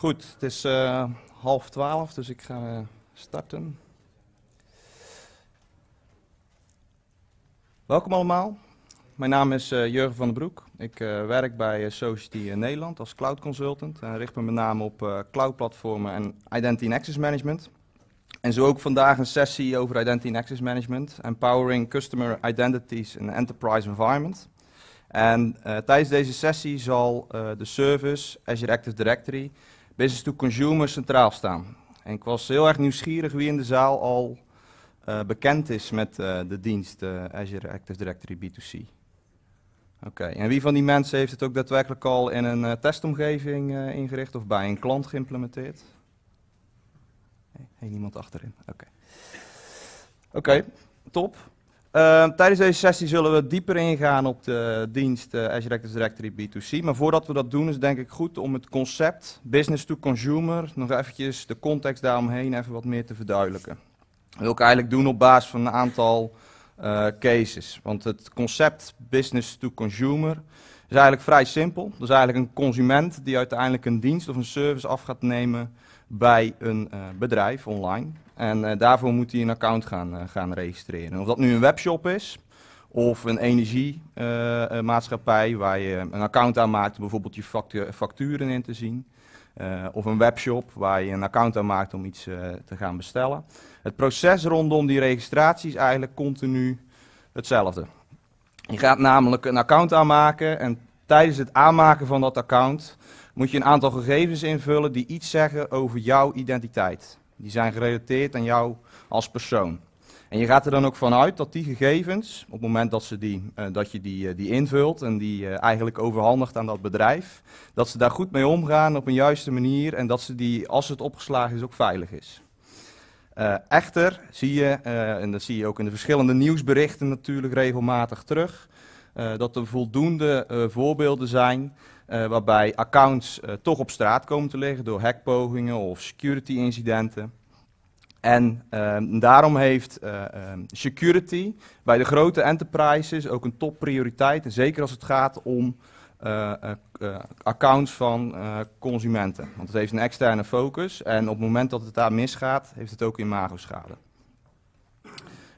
Goed, het is eh, half twaalf, dus ik ga eh, starten. Welkom allemaal. Mijn naam is eh, Jurgen van den Broek. Ik werk bij Society Nederland als cloud consultant en richt me met name op Platformen en identity and access management. En zo ook vandaag een sessie over identity and access management, empowering customer identities in the enterprise environment. En tijdens deze sessie zal de service Azure Active Directory business to consumer centraal staan. En ik was heel erg nieuwsgierig wie in de zaal al eh, bekend is met eh, de dienst eh, Azure Active Directory B2C. Oké, en wie van die mensen heeft het ook daadwerkelijk al in een testomgeving ingericht of bij een klant geïmplementeerd? Nee, niemand achterin. Oké, oké, top. Ehm, tijdens deze sessie zullen we dieper ingaan op de dienst uh, Azure Active Directory B2C. Maar voordat we dat doen is denk ik goed om het concept business to consumer, nog eventjes de context daaromheen even wat meer te verduidelijken. Dat wil ik eigenlijk doen op basis van een aantal eh, cases. Want het concept business to consumer is eigenlijk vrij simpel. Dat is eigenlijk een consument die uiteindelijk een dienst of een service af gaat nemen bij een eh, bedrijf online. En eh, daarvoor moet hij een account gaan, eh, gaan registreren. of dat nu een webshop is, of een energiemaatschappij eh, waar je een account aan maakt om bijvoorbeeld je facturen in te zien. of een webshop waar je een account aan maakt om iets te gaan bestellen. Het proces rondom die registratie is eigenlijk continu hetzelfde. Je gaat namelijk een account aanmaken en tijdens het aanmaken van dat account moet je een aantal gegevens invullen die iets zeggen over jouw identiteit. Die zijn gerelateerd aan jou als persoon. En je gaat er dan ook vanuit dat die gegevens, op het moment dat, ze die, eh, dat je die, eh, die invult en die uh, eigenlijk overhandigt aan dat bedrijf, dat ze daar goed mee omgaan op een juiste manier en dat ze die, als het opgeslagen is, ook veilig is. echter zie je, en dat zie je ook in de verschillende nieuwsberichten natuurlijk regelmatig terug, dat er voldoende voorbeelden zijn eh, waarbij accounts eh, toch op straat komen te liggen door hackpogingen of security incidenten. En ehm, daarom heeft eh, ehm, security bij de grote enterprises ook een topprioriteit. zeker als het gaat om accounts van consumenten. Want het heeft een externe focus. En op het moment dat het daar misgaat, heeft het ook imagoschade. schade.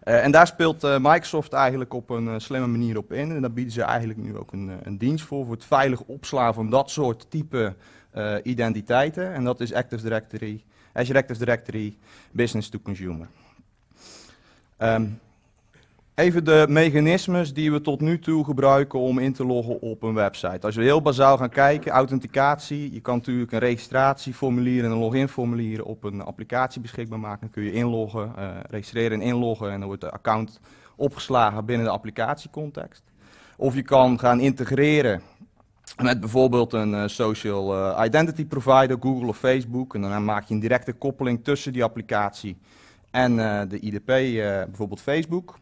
Eh, en daar speelt eh, Microsoft eigenlijk op een eh, slimme manier op in. En daar bieden ze eigenlijk nu ook een, een dienst voor, voor het veilig opslaan van dat soort type identiteiten. En dat is Active Directory, Azure Active Directory Business to Consumer. Ehm, Even de mechanismes die we tot nu toe gebruiken om in te loggen op een website. Als we heel bazaal gaan kijken, authenticatie. Je kan natuurlijk een registratieformulier en een loginformulier op een applicatie beschikbaar maken. Dan kun je inloggen, eh, registreren en inloggen en dan wordt de account opgeslagen binnen de applicatiecontext. Of je kan gaan integreren met bijvoorbeeld een eh, social eh, identity provider, Google of Facebook. En dan maak je een directe koppeling tussen die applicatie en de IDP, bijvoorbeeld Facebook.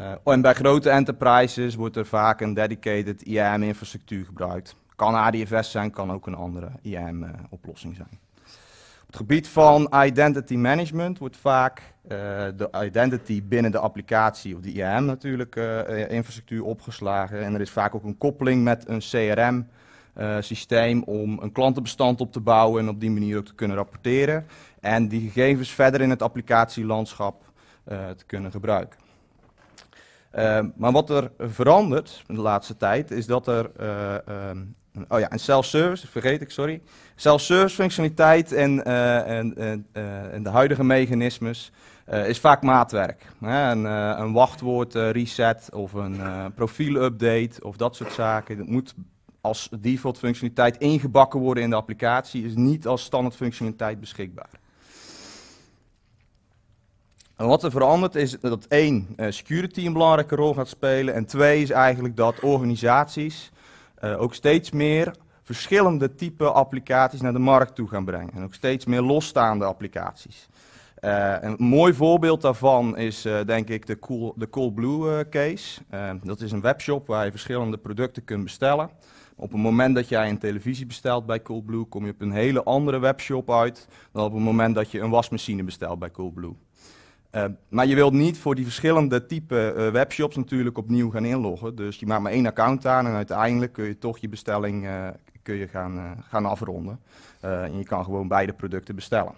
Eh, en bij grote enterprises wordt er vaak een dedicated IAM-infrastructuur gebruikt. Kan ADFS zijn, kan ook een andere IAM-oplossing eh, zijn. Op het gebied van identity management wordt vaak eh, de identity binnen de applicatie, of de IAM natuurlijk, infrastructuur opgeslagen. En er is vaak ook een koppeling met een CRM. systeem om een klantenbestand op te bouwen en op die manier ook te kunnen rapporteren. En die gegevens verder in het applicatielandschap te kunnen gebruiken. Ehm, maar wat er verandert in de laatste tijd is dat er eh, ehm, Oh ja, en self-service, vergeet ik, sorry. Self-service functionaliteit en, eh, en, eh, en, de huidige mechanismes is vaak maatwerk. Hè? Een, een, wachtwoord reset of een profiel update of dat soort zaken. Dat moet als default functionaliteit ingebakken worden in de applicatie, is niet als standaard functionaliteit beschikbaar wat er verandert is dat één, eh, security een belangrijke rol gaat spelen. En twee is eigenlijk dat organisaties eh, ook steeds meer verschillende type applicaties naar de markt toe gaan brengen. En ook steeds meer losstaande applicaties. Eh, een mooi voorbeeld daarvan is denk ik de, cool, de Coolblue case. dat is een webshop waar je verschillende producten kunt bestellen. Op het moment dat jij een televisie bestelt bij Blue kom je op een hele andere webshop uit dan op het moment dat je een wasmachine bestelt bij Coolblue. Eh, maar je wilt niet voor die verschillende type eh, webshops natuurlijk opnieuw gaan inloggen. Dus je maakt maar één account aan en uiteindelijk kun je toch je bestelling eh, kun je gaan, gaan afronden. en je kan gewoon beide producten bestellen.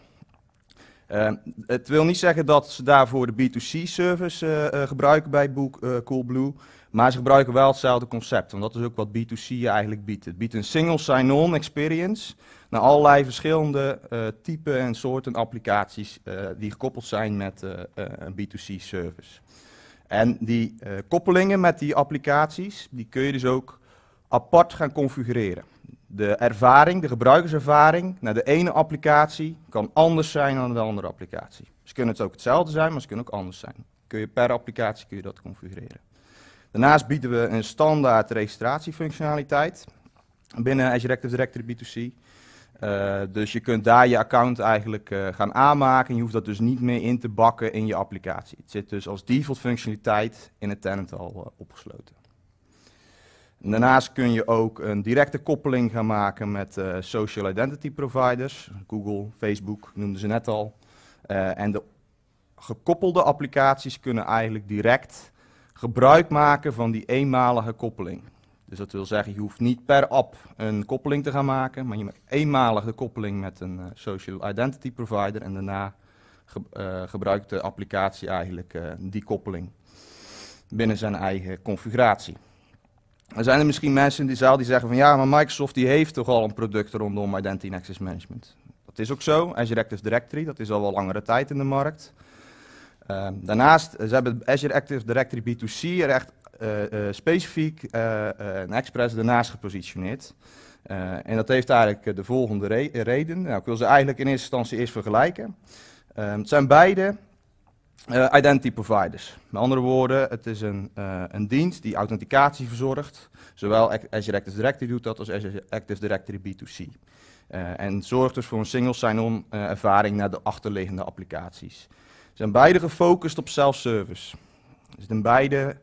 Ehm, het wil niet zeggen dat ze daarvoor de B2C-service eh, eh, gebruiken bij eh, Coolblue, maar ze gebruiken wel hetzelfde concept, want dat is ook wat B2C je eigenlijk biedt. Het biedt een single sign-on experience naar allerlei verschillende typen en soorten applicaties die gekoppeld zijn met een B2C-service. En die koppelingen met die applicaties, die kun je dus ook apart gaan configureren de ervaring, de gebruikerservaring naar de ene applicatie kan anders zijn dan de andere applicatie. Ze kunnen het ook hetzelfde zijn, maar ze kunnen ook anders zijn. Kun je per applicatie kun je dat configureren. Daarnaast bieden we een standaard registratiefunctionaliteit binnen Azure Active Directory B2C. Eh, dus je kunt daar je account eigenlijk eh, gaan aanmaken. Je hoeft dat dus niet meer in te bakken in je applicatie. Het zit dus als default functionaliteit in het tenant al eh, opgesloten. Daarnaast kun je ook een directe koppeling gaan maken met eh, social identity providers, Google, Facebook noemden ze net al. Eh, en de gekoppelde applicaties kunnen eigenlijk direct gebruik maken van die eenmalige koppeling. Dus dat wil zeggen, je hoeft niet per app een koppeling te gaan maken, maar je maakt eenmalig de koppeling met een eh, social identity provider en daarna gebruikt de applicatie eigenlijk die koppeling binnen zijn eigen configuratie. Er zijn er misschien mensen in die zaal die zeggen van ja, maar Microsoft die heeft toch al een product rondom Identity Access Management. Dat is ook zo. Azure Active Directory, dat is al wel langere tijd in de markt. Ehm, daarnaast, eh, ze hebben Azure Active Directory B2C er echt uh, uh, specifiek en express daarnaast gepositioneerd. en dat heeft eigenlijk de volgende reden. Nou, ik wil ze eigenlijk in eerste instantie eerst vergelijken. Ehm, het zijn beide eh, identity providers. Met andere woorden, het is een, eh, een dienst die authenticatie verzorgt. Zowel Azure Active Directory doet dat als Azure Active Directory B2C. Eh, en zorgt dus voor een single sign-on ervaring naar de achterliggende applicaties. Ze zijn beide gefocust op self-service. Dus in beide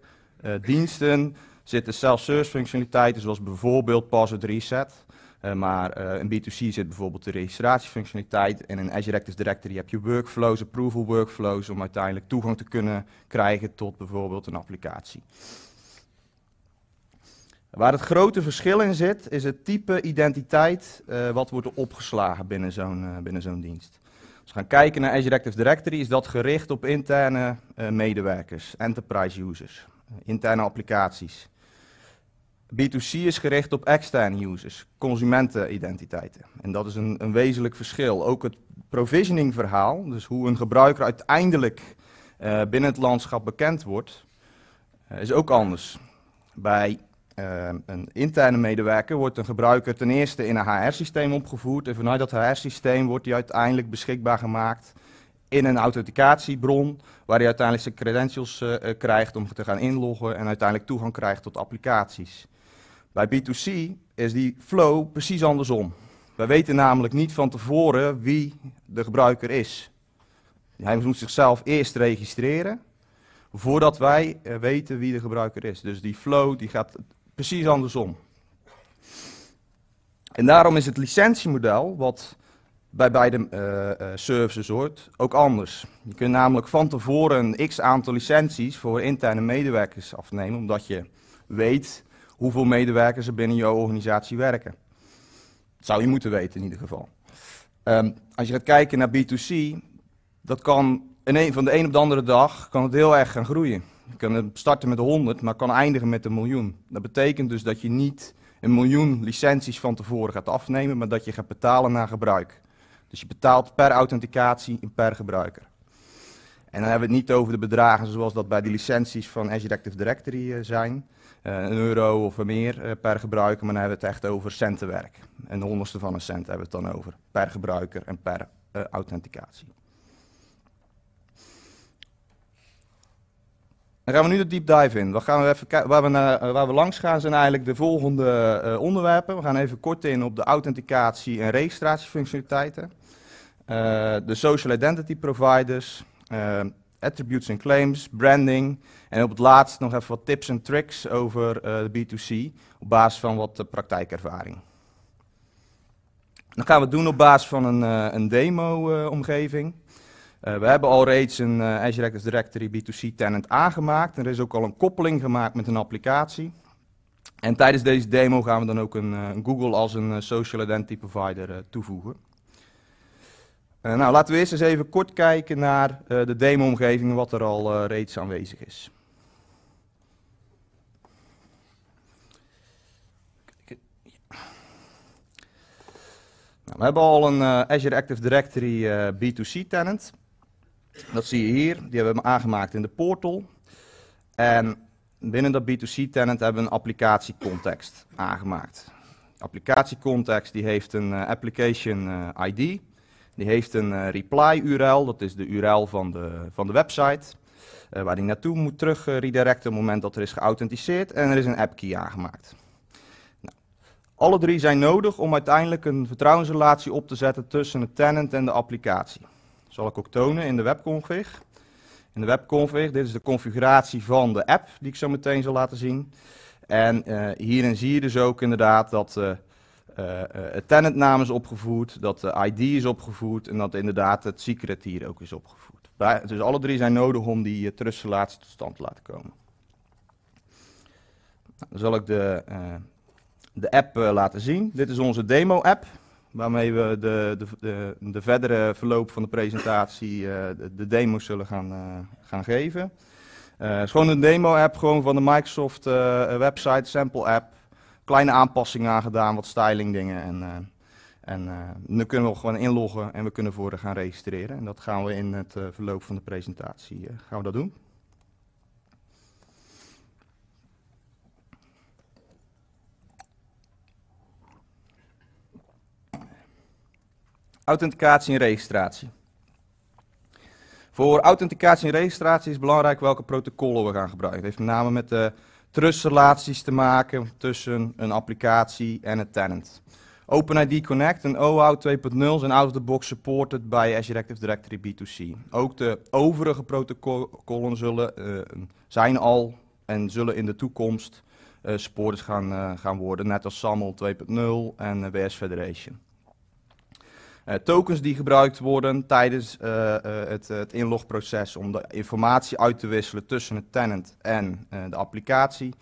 diensten zitten self-service functionaliteiten zoals bijvoorbeeld password reset. Eh, maar eh, in B2C zit bijvoorbeeld de registratiefunctionaliteit. En in Azure Active Directory heb je workflows, approval workflows, om uiteindelijk toegang te kunnen krijgen tot bijvoorbeeld een applicatie. Waar het grote verschil in zit, is het type identiteit eh, wat wordt er opgeslagen binnen zo'n binnen zo'n dienst. Als we gaan kijken naar Azure Active Directory, is dat gericht op interne medewerkers, enterprise users, interne applicaties. B2C is gericht op externe users, consumentenidentiteiten. En dat is een, een wezenlijk verschil. Ook het provisioning verhaal, dus hoe een gebruiker uiteindelijk eh, binnen het landschap bekend wordt, eh, is ook anders. Bij eh, een interne medewerker wordt een gebruiker ten eerste in een HR-systeem opgevoerd en vanuit dat HR-systeem wordt hij uiteindelijk beschikbaar gemaakt in een authenticatiebron, waar hij uiteindelijk zijn credentials krijgt om te gaan inloggen en uiteindelijk toegang krijgt tot applicaties. Bij B2C is die flow precies andersom. Wij weten namelijk niet van tevoren wie de gebruiker is. Hij moet zichzelf eerst registreren voordat wij eh, weten wie de gebruiker is. Dus die flow die gaat precies andersom. En daarom is het licentiemodel, wat bij beide uh, services hoort, ook anders. Je kunt namelijk van tevoren een x aantal licenties voor interne medewerkers afnemen, omdat je weet hoeveel medewerkers er binnen jouw organisatie werken. Dat zou je moeten weten in ieder geval. Ehm, als je gaat kijken naar B2C, dat kan in een, van de een op de andere dag kan het heel erg gaan groeien. Je kan starten met 100, maar kan eindigen met een miljoen. Dat betekent dus dat je niet een miljoen licenties van tevoren gaat afnemen, maar dat je gaat betalen naar gebruik. Dus je betaalt per authenticatie en per gebruiker. En dan hebben we het niet over de bedragen zoals dat bij de licenties van Azure Active Directory eh, zijn. Eh, een euro of meer eh, per gebruiker, maar dan hebben we het echt over centenwerk. En de honderdste van een cent hebben we het dan over, per gebruiker en per authenticatie. Dan gaan we nu de deep dive in. gaan we even waar, we naar, waar we langs gaan zijn eigenlijk de volgende onderwerpen. We gaan even kort in op de authenticatie en registratiefunctionaliteiten. de social identity providers, eh, attributes en claims, branding en op het laatst nog even wat tips en tricks over eh, de B2C op basis van wat eh, praktijkervaring. Dat gaan we doen op basis van een, een demo-omgeving. we hebben al reeds een Azure Active Directory B2C tenant aangemaakt. En er is ook al een koppeling gemaakt met een applicatie. En tijdens deze demo gaan we dan ook een, Google als een social identity provider toevoegen. Eh, nou, laten we eerst eens even kort kijken naar eh, de demo-omgeving, wat er al eh, reeds aanwezig is. Nou, we hebben al een Azure Active Directory B2C tenant. Dat zie je hier. Die hebben we aangemaakt in de portal. En binnen dat B2C tenant hebben we een applicatiecontext aangemaakt. De applicatiecontext die heeft een application ID. Die heeft een eh, reply URL, dat is de URL van de, van de website. Eh, waar hij naartoe moet terug eh, redirecten op het moment dat er is geauthenticeerd. En er is een app key aangemaakt. Nou, alle drie zijn nodig om uiteindelijk een vertrouwensrelatie op te zetten tussen het tenant en de applicatie. Dat zal ik ook tonen in de webconfig. In de webconfig, dit is de configuratie van de app die ik zo meteen zal laten zien. En hierin zie je dus ook inderdaad dat uh, eh, eh, tenantnaam is opgevoerd, dat de ID is opgevoerd en dat inderdaad het secret hier ook is opgevoerd. dus alle drie zijn nodig om die eh, trustrelatie tot stand te laten komen. Nou, dan zal ik de, de app laten zien. Dit is onze demo-app, waarmee we de, de, de, verdere verloop van de presentatie de, demos zullen gaan, gaan geven. het is gewoon een demo-app, gewoon van de Microsoft website, sample-app kleine aanpassingen aangedaan, wat styling dingen. En, eh, en eh, nu kunnen we gewoon inloggen en we kunnen voor gaan registreren. En dat gaan we in het eh, verloop van de presentatie gaan we dat doen. Authenticatie en registratie. Voor authenticatie en registratie is belangrijk welke protocollen we gaan gebruiken. Het heeft met name met de trustrelaties te maken tussen een applicatie en een tenant. OpenID Connect en OAuth 2.0 zijn out-of-the-box supported bij Azure Active Directory B2C. Ook de overige protocollen zullen, eh, zijn al en zullen in de toekomst uh, eh, supporters gaan, eh, gaan worden, net als SAML 2.0 en WS Federation. Eh, tokens die gebruikt worden tijdens eh, eh, het, het, inlogproces om de informatie uit te wisselen tussen het tenant en de applicatie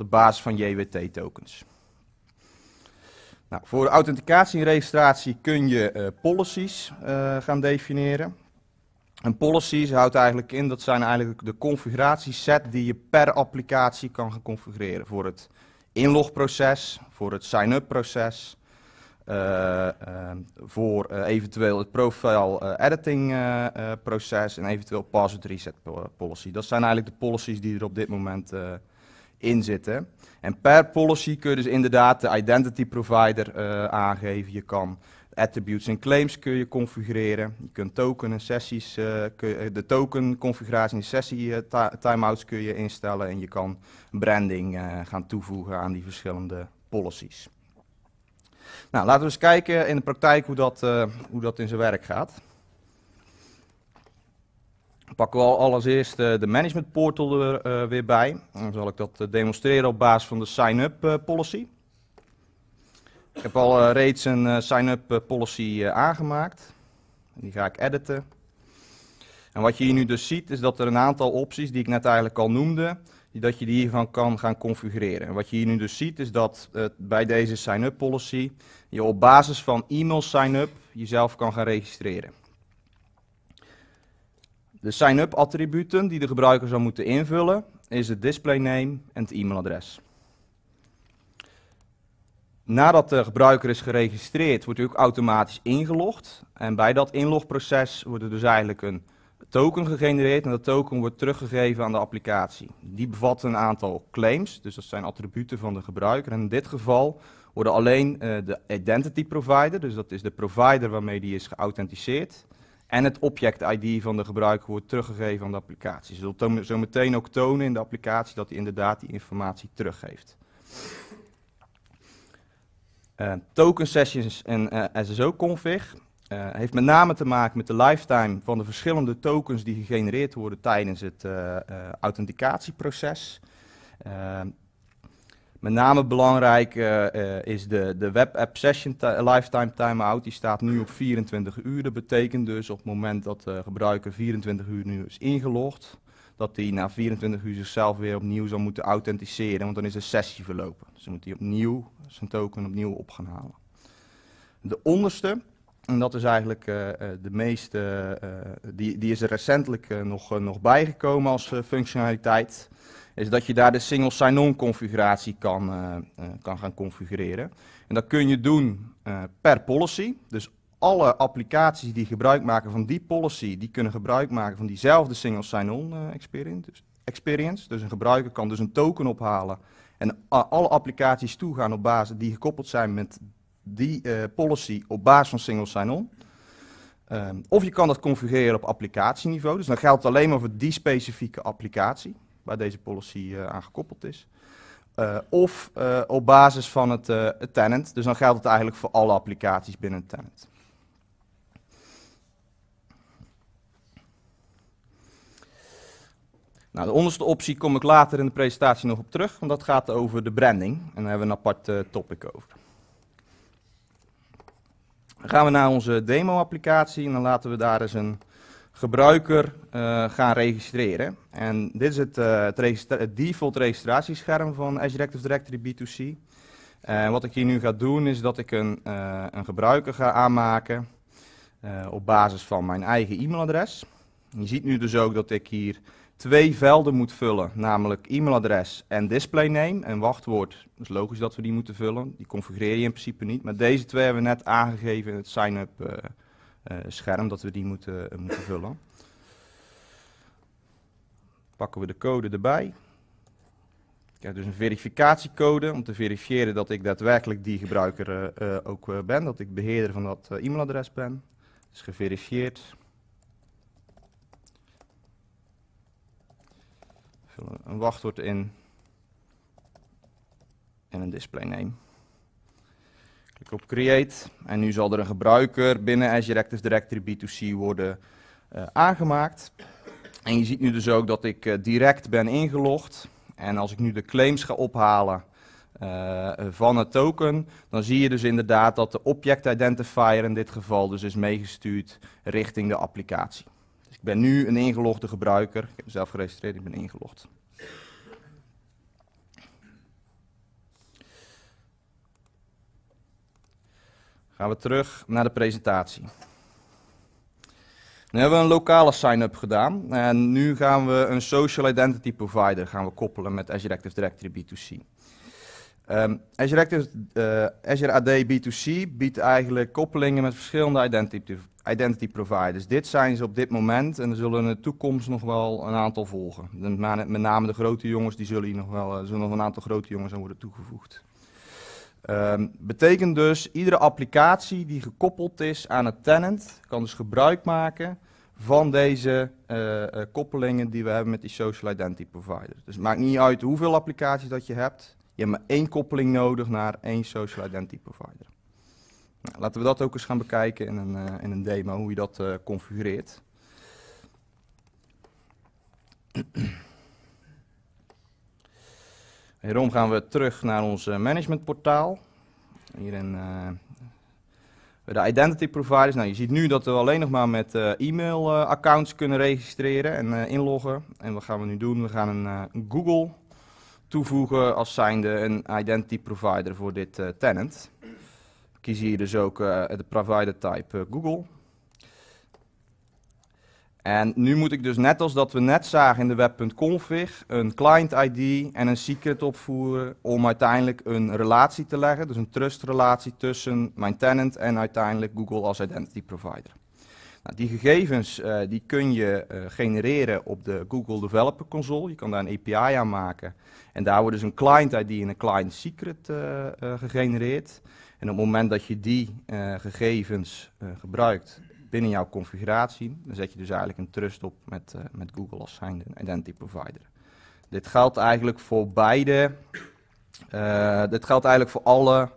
op basis van JWT tokens. Nou, voor authenticatie en registratie kun je policies gaan definiëren. Een policies houdt eigenlijk in, dat zijn eigenlijk de configuratieset die je per applicatie kan gaan configureren. Voor het inlogproces, voor het sign-up proces eh, eh, voor eh, eventueel het profile editing proces en eventueel password reset policy. Dat zijn eigenlijk de policies die er op dit moment in zitten. En per policy kun je dus inderdaad de identity provider aangeven. Je kan attributes en claims kun je configureren. Je kunt token en sessies, kun de token configuratie en sessie timeouts kun je instellen. En je kan branding gaan toevoegen aan die verschillende policies. Nou, laten we eens kijken in de praktijk hoe dat, eh, hoe dat in zijn werk gaat. Pakken we allereerst eerst eh, de management portal er eh, weer bij. Dan zal ik dat demonstreren op basis van de sign-up policy. Ik heb al reeds een sign-up policy aangemaakt. Die ga ik editen. En wat je hier nu dus ziet is dat er een aantal opties die ik net eigenlijk al noemde, dat je die hiervan kan gaan configureren. wat je hier nu dus ziet is dat eh, bij deze sign-up policy je op basis van e-mail sign-up jezelf kan gaan registreren. De sign-up attributen die de gebruiker zou moeten invullen is het display name en het e-mailadres. Nadat de gebruiker is geregistreerd, wordt hij ook automatisch ingelogd. En bij dat inlogproces wordt er dus eigenlijk een token gegenereerd en dat token wordt teruggegeven aan de applicatie. Die bevat een aantal claims, dus dat zijn attributen van de gebruiker. En in dit geval worden alleen eh, de identity provider, dus dat is de provider waarmee die is geauthenticeerd, en het object ID van de gebruiker wordt teruggegeven aan de applicatie. Ze zullen zo meteen ook tonen in de applicatie dat hij inderdaad die informatie teruggeeft. Eh, token sessions en uh, eh, SSO config uh, heeft met name te maken met de lifetime van de verschillende tokens die gegenereerd worden tijdens het eh, eh, authenticatieproces. met name belangrijk is de, de web app session lifetime timeout. Die staat nu op 24 uur. Dat betekent dus op het moment dat de gebruiker 24 uur nu is ingelogd, dat hij na 24 uur zichzelf weer opnieuw zal moeten authenticeren, want dan is de sessie verlopen. Dus dan moet hij opnieuw zijn token opnieuw op gaan halen. De onderste en dat is eigenlijk eh, eh, de meeste, eh, die, die is er recentelijk nog, nog bijgekomen als functionaliteit. Is dat je daar de single sign-on configuratie kan, kan gaan configureren. En dat kun je doen per policy. Dus alle applicaties die gebruik maken van die policy, die kunnen gebruik maken van diezelfde single sign-on dus, experience. Dus een gebruiker kan dus een token ophalen en alle applicaties toegaan op basis die gekoppeld zijn met die eh, policy op basis van single sign-on. Ehm, of je kan dat configureren op applicatieniveau. Dus dan geldt het alleen maar voor die specifieke applicatie waar deze policy uh, aan gekoppeld is. Eh, of op basis van het, het, tenant. Dus dan geldt het eigenlijk voor alle applicaties binnen het tenant. Nou, de onderste optie kom ik later in de presentatie nog op terug, want dat gaat over de branding. En daar hebben we een apart topic over. Dan gaan we naar onze demo-applicatie en dan laten we daar eens een gebruiker eh, gaan registreren. En dit is het, eh, het, default registratiescherm van Azure Active Directory B2C. En wat ik hier nu ga doen is dat ik een, eh, een gebruiker ga aanmaken op basis van mijn eigen e-mailadres. Je ziet nu dus ook dat ik hier twee velden moet vullen, namelijk e-mailadres en displayname en wachtwoord. Dat is logisch dat we die moeten vullen, die configureer je in principe niet. Maar deze twee hebben we net aangegeven in het sign-up eh, eh, scherm dat we die moeten, eh, moeten vullen. Pakken we de code erbij. Ik heb dus een verificatiecode om te verifiëren dat ik daadwerkelijk die gebruiker ook ben, dat ik beheerder van dat e-mailadres ben. Dat is geverifieerd, vullen een wachtwoord in en een display name. Klik op create en nu zal er een gebruiker binnen Azure Active Directory B2C worden eh, aangemaakt. En je ziet nu dus ook dat ik eh, direct ben ingelogd. En als ik nu de claims ga ophalen eh, van het token, dan zie je dus inderdaad dat de object identifier in dit geval dus is meegestuurd richting de applicatie ik ben nu een ingelogde gebruiker. Ik heb mezelf geregistreerd, ik ben ingelogd. Gaan we terug naar de presentatie. Nu hebben we een lokale sign-up gedaan en nu gaan we een social identity provider gaan we koppelen met Azure Active Directory B2C. Ehm, Azure AD eh, B2C biedt eigenlijk koppelingen met verschillende identity, identity, providers. Dit zijn ze op dit moment en er zullen in de toekomst nog wel een aantal volgen. Met name de grote jongens, die zullen hier nog wel, eh, zullen nog een aantal grote jongens aan worden toegevoegd. Ehm, betekent dus, iedere applicatie die gekoppeld is aan het tenant, kan dus gebruik maken van deze eh, koppelingen die we hebben met die social identity providers. Dus het maakt niet uit hoeveel applicaties dat je hebt, je hebt maar één koppeling nodig naar één social identity provider. Nou, laten we dat ook eens gaan bekijken in een, eh, in een demo, hoe je dat eh, configureert. Hierom gaan we terug naar ons eh, managementportaal. Hierin uh, de identity providers. Nou, je ziet nu dat we alleen nog maar met e-mail accounts kunnen registreren en inloggen. En wat gaan we nu doen? We gaan een Google toevoegen als zijnde een identity provider voor dit uh, tenant. Kies hier dus ook eh, de provider type eh, Google. En nu moet ik dus net als dat we net zagen in de web.config een client ID en een secret opvoeren om uiteindelijk een relatie te leggen. Dus een trust relatie tussen mijn tenant en uiteindelijk Google als identity provider. Nou, die gegevens eh, die kun je eh, genereren op de Google Developer Console. Je kan daar een API aan maken. En daar wordt dus een client ID en een client secret eh, gegenereerd. En op het moment dat je die gegevens gebruikt binnen jouw configuratie, dan zet je dus eigenlijk een trust op met, met Google als zijnde identity provider. Dit geldt eigenlijk voor beide. dit geldt eigenlijk voor alle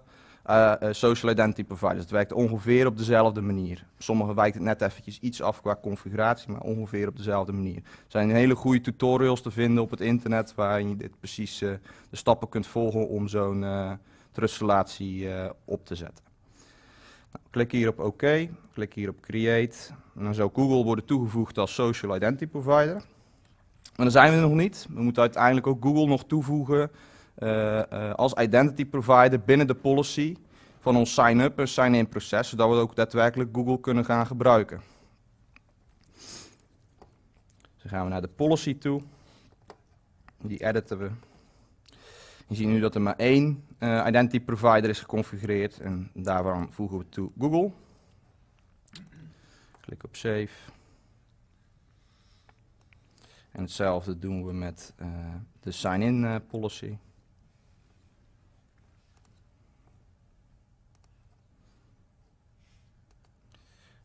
eh, eh, social identity providers. Het werkt ongeveer op dezelfde manier. Sommige wijkt het net eventjes iets af qua configuratie, maar ongeveer op dezelfde manier. Er zijn hele goede tutorials te vinden op het internet waarin je dit precies eh, de stappen kunt volgen om zo'n uh, op te zetten. Nou, klik hier op OK, klik hier op Create. En dan zou Google worden toegevoegd als social identity provider. Maar dan zijn we nog niet. We moeten uiteindelijk ook Google nog toevoegen eh, eh, als identity provider binnen de policy van ons sign-up en eh, sign-in proces, zodat we ook daadwerkelijk Google kunnen gaan gebruiken. Dus dan gaan we naar de policy toe. Die editen we. Je ziet nu dat er maar één identity provider is geconfigureerd en daarvan voegen we toe Google. Klik op save. En hetzelfde doen we met de sign-in policy.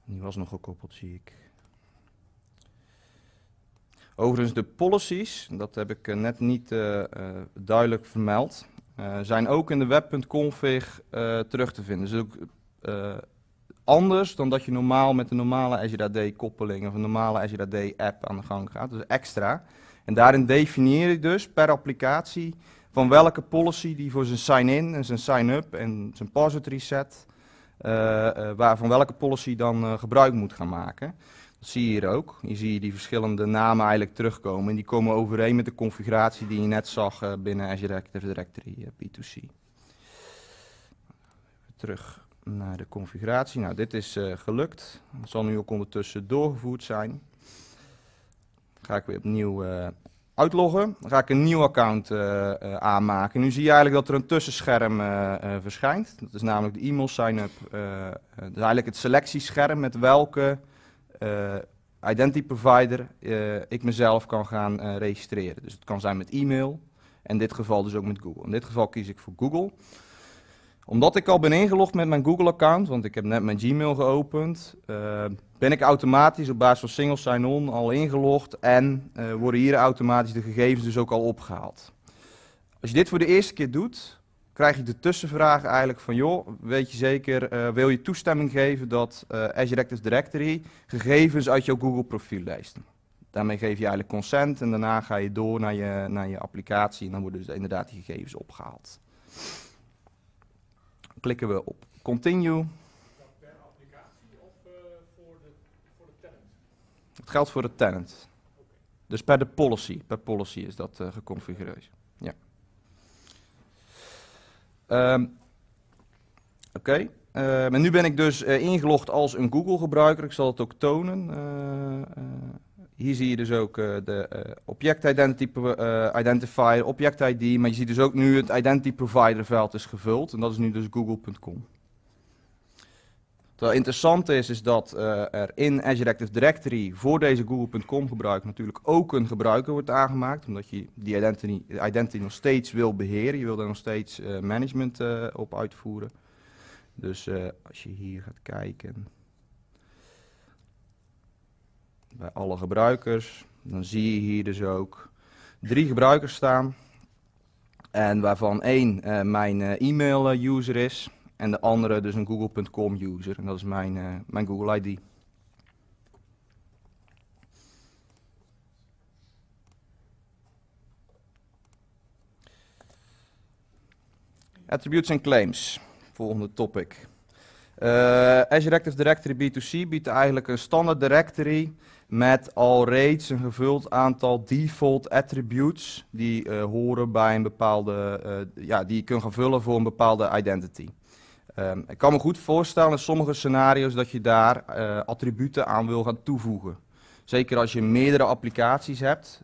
Die was nog gekoppeld, zie ik. Overigens, de policies, dat heb ik eh, net niet eh, eh, duidelijk vermeld, zijn ook in de web.config terug te vinden. Dus ook anders dan dat je normaal met de normale Azure AD koppeling of een normale Azure AD app aan de gang gaat. Dus extra. En daarin definieer ik dus per applicatie van welke policy die voor zijn sign-in en zijn sign-up en zijn password reset eh, eh, waar, van welke policy dan eh, gebruik moet gaan maken. Dat zie je hier ook. Hier zie je die verschillende namen eigenlijk terugkomen. En die komen overeen met de configuratie die je net zag binnen Azure Active Directory P2C. Terug naar de configuratie. Nou, dit is gelukt. Dat zal nu ook ondertussen doorgevoerd zijn. Ga ik weer opnieuw uitloggen, dan ga ik een nieuw account uh, uh, aanmaken. Nu zie je eigenlijk dat er een tussenscherm uh, verschijnt. Dat is namelijk de e-mail sign-up. dat is eigenlijk het selectiescherm met welke identity provider ik mezelf kan gaan registreren. Dus het kan zijn met e-mail, in dit geval dus ook met Google. In dit geval kies ik voor Google omdat ik al ben ingelogd met mijn Google-account, want ik heb net mijn Gmail geopend, eh, ben ik automatisch op basis van single sign-on al ingelogd en eh, worden hier automatisch de gegevens dus ook al opgehaald. Als je dit voor de eerste keer doet, krijg je de tussenvraag eigenlijk van, joh, weet je zeker, eh, wil je toestemming geven dat Azure Active Directory gegevens uit jouw Google-profiel leest? Daarmee geef je eigenlijk consent en daarna ga je door naar je, naar je applicatie en dan worden dus inderdaad die gegevens opgehaald klikken we op continue. Per applicatie of voor de, tenant? Het geldt voor de tenant. Dus per de policy. Per policy is dat eh, geconfigureerd. Ja. Ehm, oké. Okay. Ehm, en nu ben ik dus eh, ingelogd als een Google-gebruiker. Ik zal het ook tonen. Uh, hier zie je dus ook eh, de eh, object identity uh, identifier, object ID, maar je ziet dus ook nu het identity provider veld is gevuld en dat is nu dus google.com. Wat interessant is, is dat er in Azure Active Directory voor deze google.com gebruik natuurlijk ook een gebruiker wordt aangemaakt, omdat je die identity, identity nog steeds wil beheren, je wil daar nog steeds management op uitvoeren. Dus als je hier gaat kijken, bij alle gebruikers. Dan zie je hier dus ook drie gebruikers staan. En waarvan één eh, mijn eh, e-mail eh, user is. En de andere dus een google.com user. En dat is mijn, mijn Google ID. Attributes en claims. Volgende topic. Eh, Azure Active Directory B2C biedt eigenlijk een standaard directory met al reeds een gevuld aantal default attributes die eh, horen bij een bepaalde, eh, ja, die je kunt gaan vullen voor een bepaalde identity. Ehm, ik kan me goed voorstellen in sommige scenario's dat je daar attributen aan wil gaan toevoegen. Zeker als je meerdere applicaties hebt,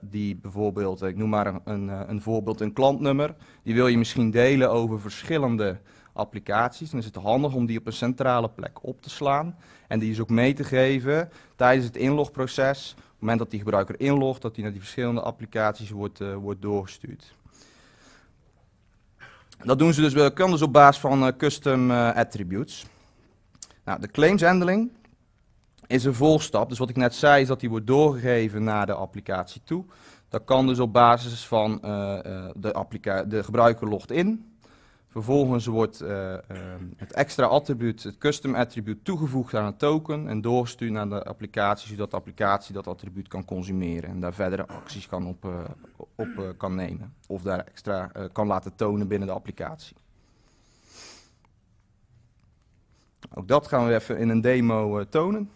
die bijvoorbeeld, ik noem maar een, een voorbeeld, een klantnummer, die wil je misschien delen over verschillende applicaties. Dan is het handig om die op een centrale plek op te slaan. En die is ook mee te geven tijdens het inlogproces. Op het moment dat die gebruiker inlogt, dat die naar die verschillende applicaties wordt, eh, wordt doorgestuurd. Dat doen ze dus, wel, kan dus op basis van eh, custom eh, attributes. Nou, de claims handling is een volstap. Dus wat ik net zei is dat die wordt doorgegeven naar de applicatie toe. Dat kan dus op basis van de, de gebruiker logt in. Vervolgens wordt eh, ehm, het extra attribuut, het custom attribuut, toegevoegd aan een token en doorgestuurd naar de applicatie, zodat de applicatie dat attribuut kan consumeren en daar verdere acties kan op, eh, op eh, kan nemen. Of daar extra kan laten tonen binnen de applicatie. Ook dat gaan we even in een demo tonen.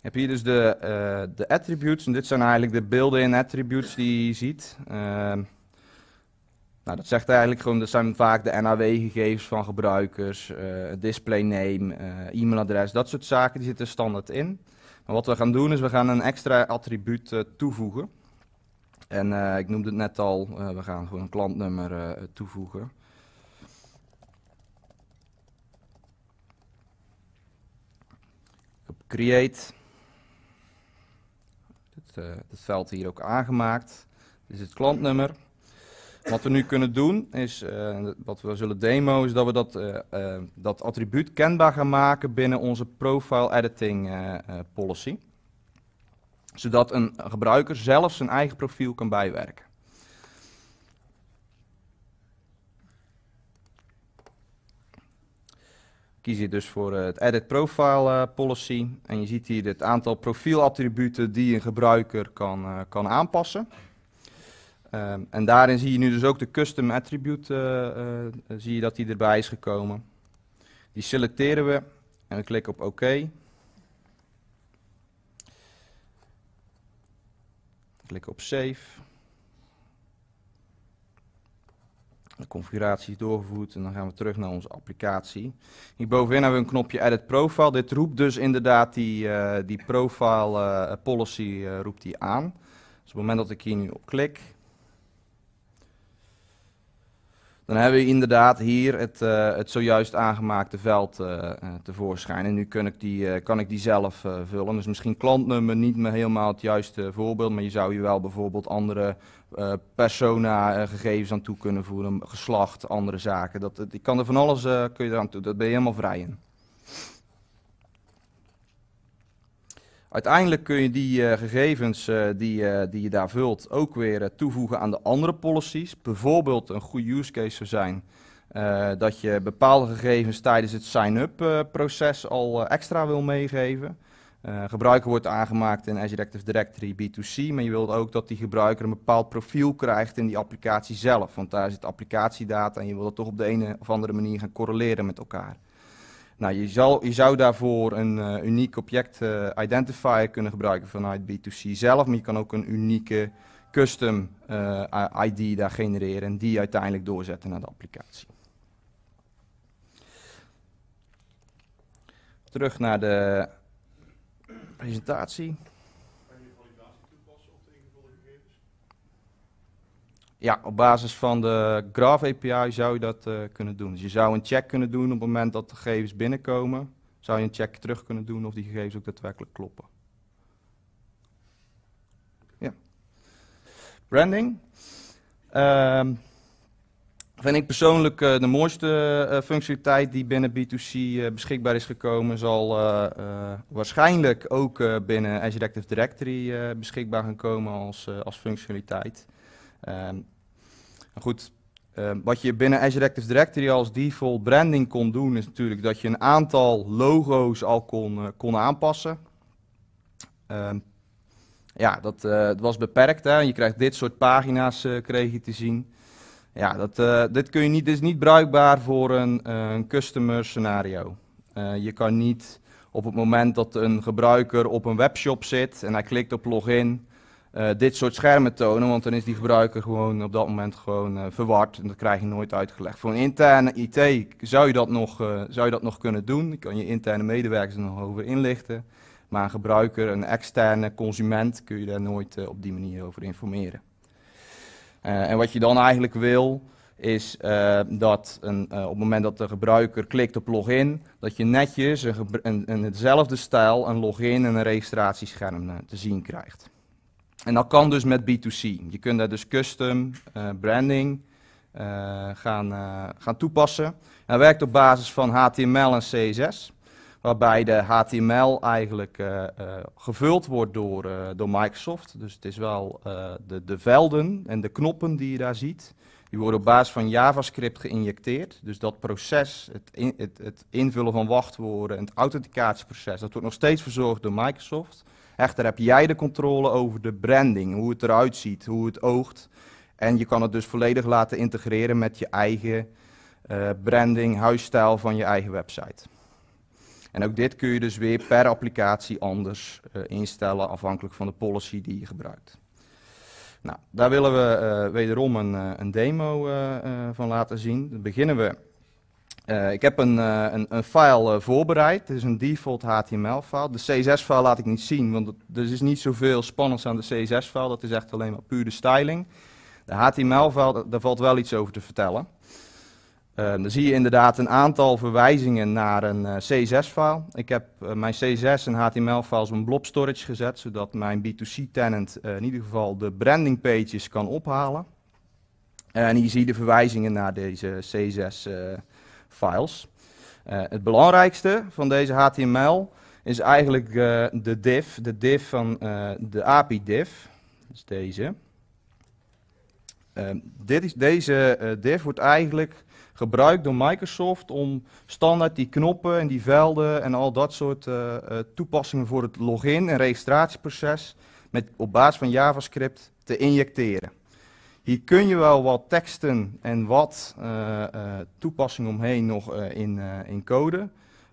heb hier dus de, eh, de attributes. En dit zijn eigenlijk de built-in attributes die je ziet. Ehm, nou, dat zegt eigenlijk gewoon, dat zijn vaak de NAW-gegevens van gebruikers, uh, display name, eh, e-mailadres, dat soort zaken, die zitten standaard in. Maar wat we gaan doen is, we gaan een extra attribuut toevoegen. En ik noemde het net al, we gaan gewoon een klantnummer toevoegen. create. Eh, het veld hier ook aangemaakt. Dit is het klantnummer. Wat we nu kunnen doen is, eh, wat we zullen demo, is dat we dat, eh, dat attribuut kenbaar gaan maken binnen onze profile editing policy. Zodat een gebruiker zelf zijn eigen profiel kan bijwerken. kies je dus voor eh, het Edit Profile eh, Policy. En je ziet hier het aantal profielattributen die een gebruiker kan, eh, kan aanpassen. Ehm, en daarin zie je nu dus ook de custom attribute, zie je dat die erbij is gekomen. Die selecteren we en we klikken op OK. Klik op Save. de configuratie is doorgevoerd en dan gaan we terug naar onze applicatie. Hierbovenin hebben we een knopje Edit Profile. Dit roept dus inderdaad die, eh, die profile eh, policy eh, roept die aan. Dus op het moment dat ik hier nu op klik, Dan hebben we inderdaad hier het, eh, het zojuist aangemaakte veld uh, tevoorschijn. En nu kan ik die, kan ik die zelf vullen. Dus misschien klantnummer niet meer helemaal het juiste voorbeeld. Maar je zou hier wel bijvoorbeeld andere persona gegevens aan toe kunnen voeren. Geslacht, andere zaken. Dat, ik kan er van alles kun je eraan toe. Dat ben je helemaal vrij in. Uiteindelijk kun je die eh, gegevens eh, die, eh, die je daar vult ook weer toevoegen aan de andere policies. Bijvoorbeeld een goede use case zou zijn dat je bepaalde gegevens tijdens het sign-up proces al extra wil meegeven. gebruiker wordt aangemaakt in Azure Active Directory B2C, maar je wilt ook dat die gebruiker een bepaald profiel krijgt in die applicatie zelf. Want daar zit applicatiedata en je wilt dat toch op de ene of andere manier gaan correleren met elkaar. Nou, je, je zou daarvoor een eh, uniek object eh, identifier kunnen gebruiken vanuit B2C zelf, maar je kan ook een unieke custom eh, ID daar genereren en die uiteindelijk doorzetten naar de applicatie. Terug naar de presentatie. Ja, op basis van de Graph API zou je dat eh, kunnen doen. Dus je zou een check kunnen doen op het moment dat de gegevens binnenkomen. Zou je een check terug kunnen doen of die gegevens ook daadwerkelijk kloppen. Ja. Branding. Ehm, vind ik persoonlijk eh, de mooiste eh, functionaliteit die binnen B2C beschikbaar is gekomen, zal waarschijnlijk ook binnen Azure Active Directory beschikbaar gaan komen als, als functionaliteit. Ehm, goed, ehm, wat je binnen Azure Active Directory als default branding kon doen, is natuurlijk dat je een aantal logo's al kon, eh, kon aanpassen. Um, ja, dat eh, was beperkt. Hè? Je krijgt dit soort pagina's eh, kreeg je te zien. Ja, dat, dit, kun je niet, dit is niet bruikbaar voor een, een customer scenario. je kan niet op het moment dat een gebruiker op een webshop zit en hij klikt op login, eh, dit soort schermen tonen, want dan is die gebruiker gewoon op dat moment gewoon uh, verward en dat krijg je nooit uitgelegd. Voor een interne IT zou je dat nog, eh, zou je dat nog kunnen doen, dan kan je interne medewerkers er nog over inlichten, maar een gebruiker, een externe consument kun je daar nooit op die manier over informeren. en wat je dan eigenlijk wil, is dat een, op het moment dat de gebruiker klikt op login, dat je netjes in hetzelfde stijl een login en een registratiescherm te zien krijgt. En dat kan dus met B2C. Je kunt daar dus custom eh, branding eh, gaan, eh, gaan toepassen. En dat werkt op basis van HTML en CSS. Waarbij de HTML eigenlijk gevuld wordt door, door Microsoft. Dus het is wel de, de velden en de knoppen die je daar ziet. Die worden op basis van JavaScript geïnjecteerd. Dus dat proces, het, het, het invullen van wachtwoorden en het authenticatieproces, dat wordt nog steeds verzorgd door Microsoft. Echter heb jij de controle over de branding, hoe het eruit ziet, hoe het oogt. En je kan het dus volledig laten integreren met je eigen eh, branding, huisstijl van je eigen website. En ook dit kun je dus weer per applicatie anders eh, instellen, afhankelijk van de policy die je gebruikt. Nou, daar willen we eh, wederom een, een demo van laten zien. Dan beginnen we eh, ik heb een, eh, een, een file eh, voorbereid. Het is een default HTML-file. De CSS-file laat ik niet zien, want er is niet zoveel spannend aan de CSS-file. Dat is echt alleen maar puur de styling. De HTML-file, daar valt wel iets over te vertellen. dan zie je inderdaad een aantal verwijzingen naar een CSS-file. Ik heb mijn CSS en HTML-files op blob storage gezet, zodat mijn B2C-tenant in ieder geval de branding pages kan ophalen. En hier zie je de verwijzingen naar deze CSS-file files. Eh, het belangrijkste van deze HTML is eigenlijk eh, de div, de div van eh, de API div, dus deze. Ehm, dit is, deze div wordt eigenlijk gebruikt door Microsoft om standaard die knoppen en die velden en al dat soort toepassingen voor het login en registratieproces met, op basis van JavaScript te injecteren. Hier kun je wel wat teksten en wat uh, eh, eh, toepassingen omheen nog eh, in, in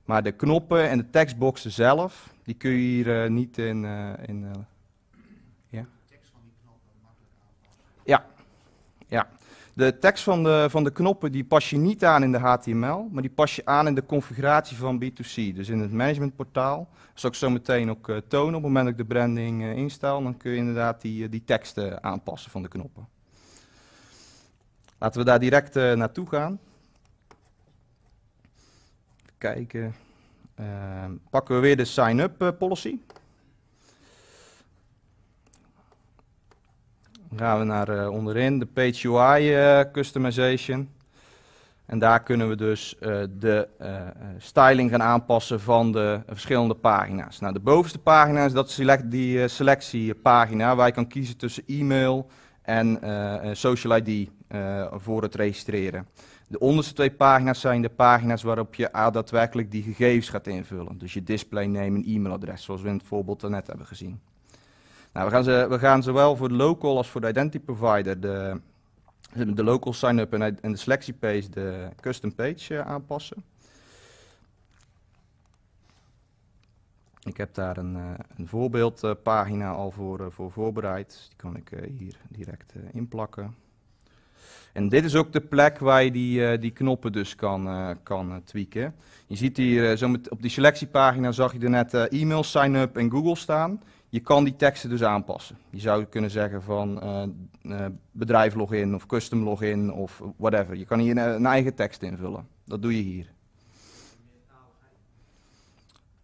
Maar de knoppen en de tekstboxen zelf, die kun je hier niet in... in ja? De tekst van die knoppen Ja, ja. De tekst van de, van de knoppen die pas je niet aan in de HTML, maar die pas je aan in de configuratie van B2C. Dus in het managementportaal. Dat zal ik zo meteen ook tonen. Op het moment dat ik de branding instel, dan kun je inderdaad die, die teksten aanpassen van de knoppen. Laten we daar direct eh, naartoe gaan. Even kijken. Ehm, pakken we weer de sign-up eh, policy. Dan gaan we naar eh, onderin, de page UI customization. En daar kunnen we dus de styling gaan aanpassen van de verschillende pagina's. Nou, de bovenste pagina's, dat is select, die selectiepagina waar je kan kiezen tussen e-mail, en eh, eh, Social ID eh, voor het registreren. De onderste twee pagina's zijn de pagina's waarop je daadwerkelijk die gegevens gaat invullen. Dus je display name en e-mailadres, zoals we in het voorbeeld daarnet hebben gezien. Nou, we, gaan ze, we gaan zowel voor de local als voor de identity provider de, de local sign-up en, en de selectiepage de custom page aanpassen. Ik heb daar een, eh, een voorbeeldpagina al voor, eh, voor voorbereid. Dus die kan ik eh, hier direct inplakken. En dit is ook de plek waar je die, die knoppen dus kan, kan tweaken. Je ziet hier, zo met, op die selectiepagina zag je er net e-mail, sign-up en Google staan. Je kan die teksten dus aanpassen. Je zou kunnen zeggen van uh, bedrijf login of custom login of whatever. Je kan hier een eigen tekst invullen. Dat doe je hier.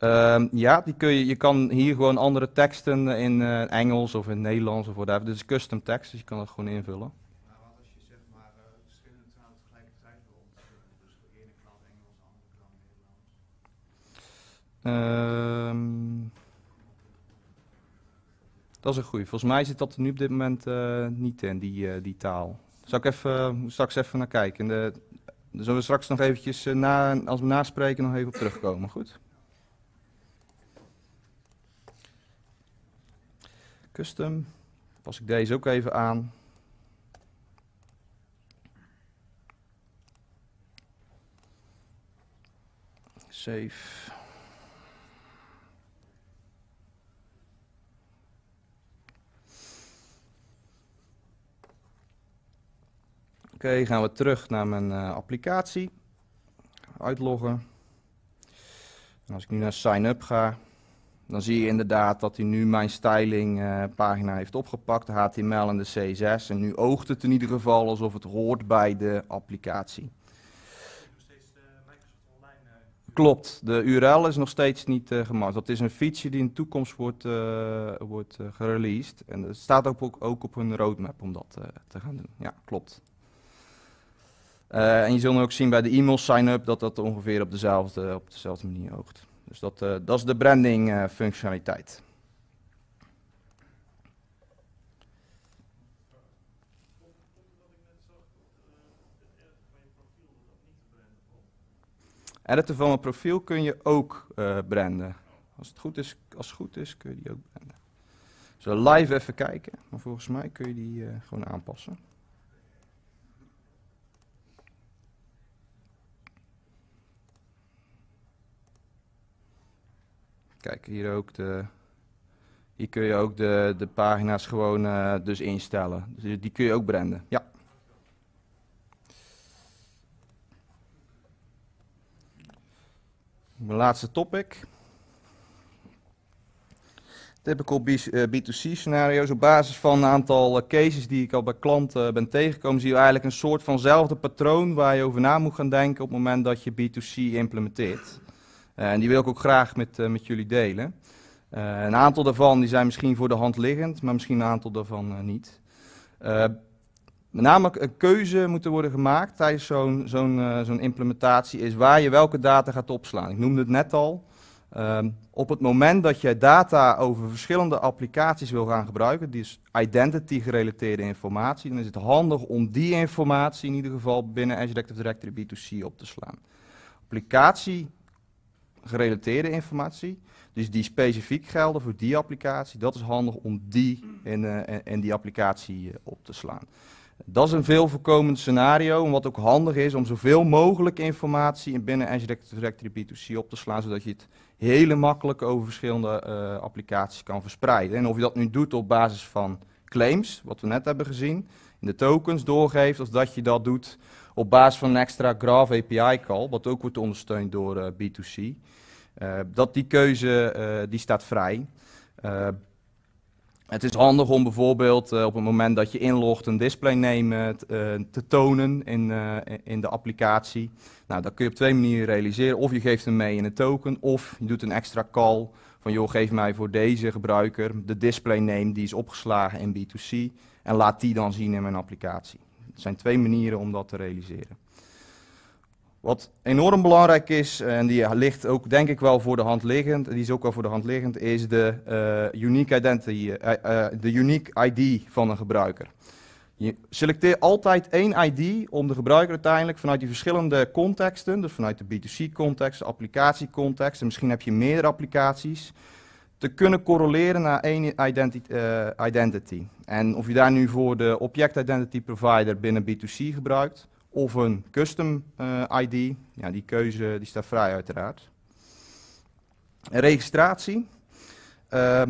Ehm, ja, die kun je, je kan hier gewoon andere teksten in eh, Engels of in Nederlands of whatever. Dit is custom tekst, dus je kan dat gewoon invullen. Maar nou, wat als je zeg maar eh, verschillende talen tegelijkertijd rond Dus de ene Engels, de andere klant Nederlands? Ehm, dat is een goeie. Volgens mij zit dat er nu op dit moment eh, niet in, die, die taal. Zal ik even, straks even naar kijken. De, zullen we straks nog eventjes, na, als we naspreken, nog even op terugkomen, goed? Custom. Pas ik deze ook even aan. Save. Oké, gaan we terug naar mijn uh, applicatie. Uitloggen. En als ik nu naar sign up ga, dan zie je inderdaad dat hij nu mijn styling eh, pagina heeft opgepakt, de HTML en de CSS. En nu oogt het in ieder geval alsof het hoort bij de applicatie. Klopt, de URL is nog steeds niet uh, gemaakt. Dat is een feature die in de toekomst wordt, uh, wordt gereleased. En het staat ook, ook op hun roadmap om dat te gaan doen. Ja, klopt. en je zult ook zien bij de e-mail sign-up dat dat ongeveer op dezelfde, op dezelfde manier oogt. Dus dat, eh, dat is de branding eh, functionaliteit. Editen van een profiel kun je ook uh, branden. Als het, goed is, als het goed is, kun je die ook branden. Dus live even kijken, maar volgens mij kun je die gewoon aanpassen. Kijk, hier ook de... Hier kun je ook de, de pagina's gewoon eh, dus instellen. Dus die kun je ook branden, ja. Mijn laatste topic. Typical B2C eh, scenario's. Op basis van een aantal eh, cases die ik al bij klanten ben tegengekomen, zie je eigenlijk een soort vanzelfde patroon waar je over na moet gaan denken op het moment dat je B2C implementeert. Eh, en die wil ik ook graag met, eh, met jullie delen. Eh, een aantal daarvan die zijn misschien voor de hand liggend, maar misschien een aantal daarvan niet. Met name een keuze moeten worden gemaakt tijdens zo'n zo'n zo'n implementatie is waar je welke data gaat opslaan. Ik noemde het net al. Ehm, op het moment dat je data over verschillende applicaties wil gaan gebruiken, die is dus identity gerelateerde informatie, dan is het handig om die informatie in ieder geval binnen Azure Active Directory B2C op te slaan. Applicatie gerelateerde informatie. Dus die specifiek gelden voor die applicatie, dat is handig om die en, eh, die applicatie eh, op te slaan. Dat is een veel voorkomend scenario, en wat ook handig is om zoveel mogelijk informatie in binnen Azure Directory B2C op te slaan, zodat je het hele makkelijk over verschillende eh, applicaties kan verspreiden. En of je dat nu doet op basis van claims, wat we net hebben gezien, in de tokens doorgeeft, of dat je dat doet op basis van een extra Graph API call, wat ook wordt ondersteund door eh, B2C. Eh, dat die keuze, eh, die staat vrij. Het is handig om bijvoorbeeld op het moment dat je inlogt een display name te tonen in, in de applicatie. Nou, dat kun je op twee manieren realiseren. Of je geeft hem mee in een token, of je doet een extra call van joh, geef mij voor deze gebruiker de display name die is opgeslagen in B2C en laat die dan zien in mijn applicatie. Het zijn twee manieren om dat te realiseren. Wat enorm belangrijk is, en die ligt ook denk ik wel voor de hand liggend, die is ook wel voor de hand liggend, is de uh, unique eh, eh, de unique ID van een gebruiker. Je selecteert altijd één ID om de gebruiker uiteindelijk vanuit die verschillende contexten, dus vanuit de B2C-context, de applicatiecontext, en misschien heb je meerdere applicaties, te kunnen correleren naar één eh, identity. En of je daar nu voor de object identity provider binnen B2C gebruikt of een custom eh, ID, ja, die keuze die staat vrij uiteraard. Registratie. Eh,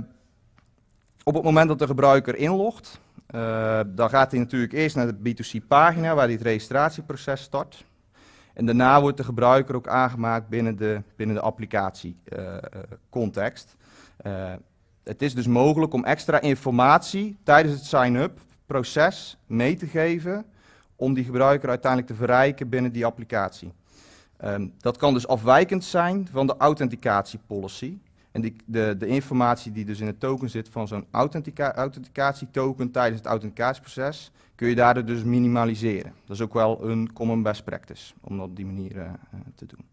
op het moment dat de gebruiker inlogt, dan gaat hij natuurlijk eerst naar de B2C-pagina waar hij het registratieproces start. En daarna wordt de gebruiker ook aangemaakt binnen de, binnen de applicatiecontext. Eh, het is dus mogelijk om extra informatie tijdens het sign-up proces mee te geven om die gebruiker uiteindelijk te verrijken binnen die applicatie. Ehm, dat kan dus afwijkend zijn van de authenticatiepolicy. En die, de, de, informatie die dus in het token zit van zo'n authentica authenticatietoken tijdens het authenticatieproces, kun je daardoor dus minimaliseren. Dat is ook wel een common best practice om dat op die manier eh, eh, te doen.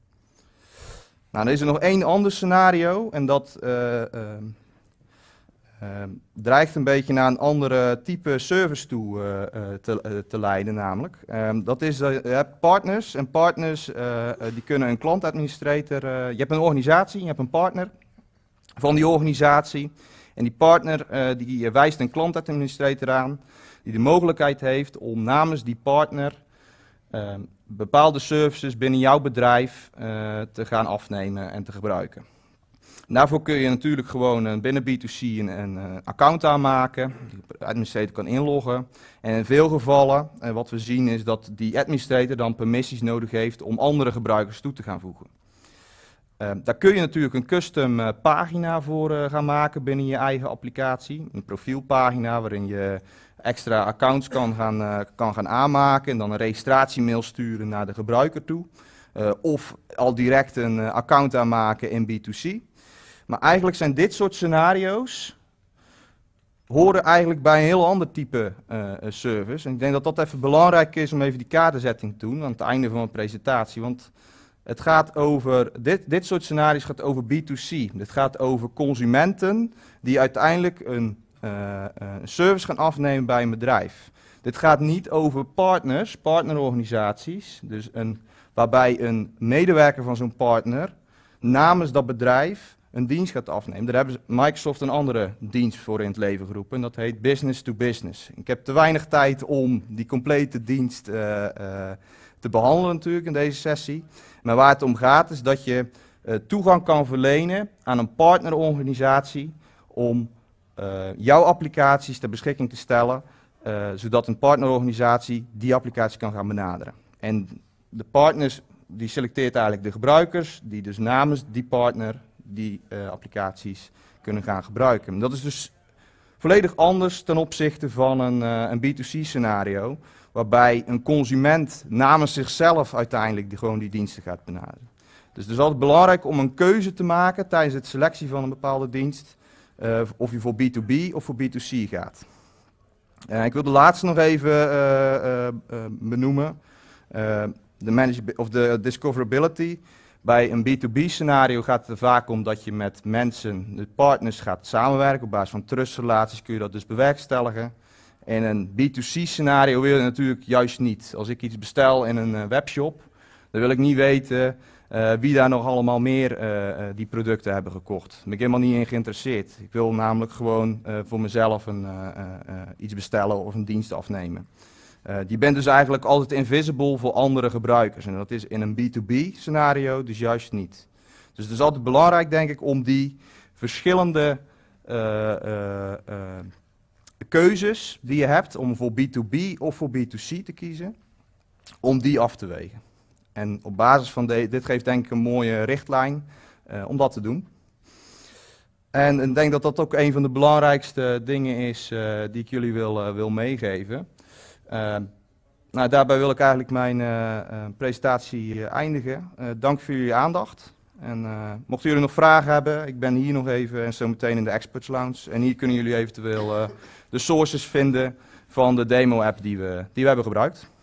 Nou, dan is er nog één ander scenario en dat uh, dreigt een beetje naar een andere type service toe eh, eh, te, te, leiden namelijk. Ehm, dat is, dat je hebt partners en partners die kunnen een klantadministrator, je hebt een organisatie, je hebt een partner van die organisatie. En die partner die wijst een klantadministrator aan die de mogelijkheid heeft om namens die partner Ehm, bepaalde services binnen jouw bedrijf eh, te gaan afnemen en te gebruiken. daarvoor kun je natuurlijk gewoon eh, binnen B2C een, een eh, account aanmaken, die administrator kan inloggen. En in veel gevallen, wat we zien is dat die administrator dan permissies nodig heeft om andere gebruikers toe te gaan voegen. Ehm, daar kun je natuurlijk een custom pagina voor gaan maken binnen je eigen applicatie. Een profielpagina waarin je extra accounts kan gaan, eh, kan gaan aanmaken en dan een registratiemail sturen naar de gebruiker toe. Eh, of al direct een eh, account aanmaken in B2C. Maar eigenlijk zijn dit soort scenario's horen eigenlijk bij een heel ander type service. En ik denk dat dat even belangrijk is om even die kaderzetting te doen aan het einde van mijn presentatie. Want het gaat over, dit, dit soort scenario's gaat over B2C. Het gaat over consumenten die uiteindelijk een eh, eh, een service gaan afnemen bij een bedrijf. Dit gaat niet over partners, partnerorganisaties, dus een, waarbij een medewerker van zo'n partner namens dat bedrijf een dienst gaat afnemen. Daar hebben Microsoft een andere dienst voor in het leven geroepen. dat heet business to business. Ik heb te weinig tijd om die complete dienst eh, te behandelen natuurlijk in deze sessie. Maar waar het om gaat is dat je toegang kan verlenen aan een partnerorganisatie om eh, jouw applicaties ter beschikking te stellen, eh, zodat een partnerorganisatie die applicatie kan gaan benaderen. En de partners die selecteert eigenlijk de gebruikers, die dus namens die partner die eh, applicaties kunnen gaan gebruiken. Dat is dus volledig anders ten opzichte van een, een B2C scenario, waarbij een consument namens zichzelf uiteindelijk die, gewoon die diensten gaat benaderen. Dus het is altijd belangrijk om een keuze te maken tijdens het selectie van een bepaalde dienst. Eh, of je voor B2B of voor B2C gaat. Eh, ik wil de laatste nog even eh, benoemen. de, manage of de discoverability. Bij een B2B scenario gaat het er vaak om dat je met mensen, de partners, gaat samenwerken. Op basis van trustrelaties kun je dat dus bewerkstelligen. In een B2C scenario wil je natuurlijk juist niet. Als ik iets bestel in een webshop, dan wil ik niet weten eh, wie daar nog allemaal meer eh, eh, die producten hebben gekocht. Daar ben ik helemaal niet in geïnteresseerd. Ik wil namelijk gewoon voor mezelf een, iets bestellen of een dienst afnemen. Die bent dus eigenlijk altijd invisible voor andere gebruikers. En dat is in een B2B scenario dus juist niet. Dus het is altijd belangrijk, denk ik, om die verschillende keuzes die je hebt om voor B2B of voor B2C te kiezen, om die af te wegen. En op basis van dit geeft denk ik een mooie richtlijn eh, om dat te doen. En ik denk dat dat ook een van de belangrijkste dingen is eh, die ik jullie wil, eh, wil meegeven. Ehm, nou, daarbij wil ik eigenlijk mijn presentatie eindigen. dank voor jullie aandacht. En mochten jullie nog vragen hebben, ik ben hier nog even en zo meteen in de Experts Lounge. En hier kunnen jullie eventueel de sources vinden van de demo-app die we, die we hebben gebruikt.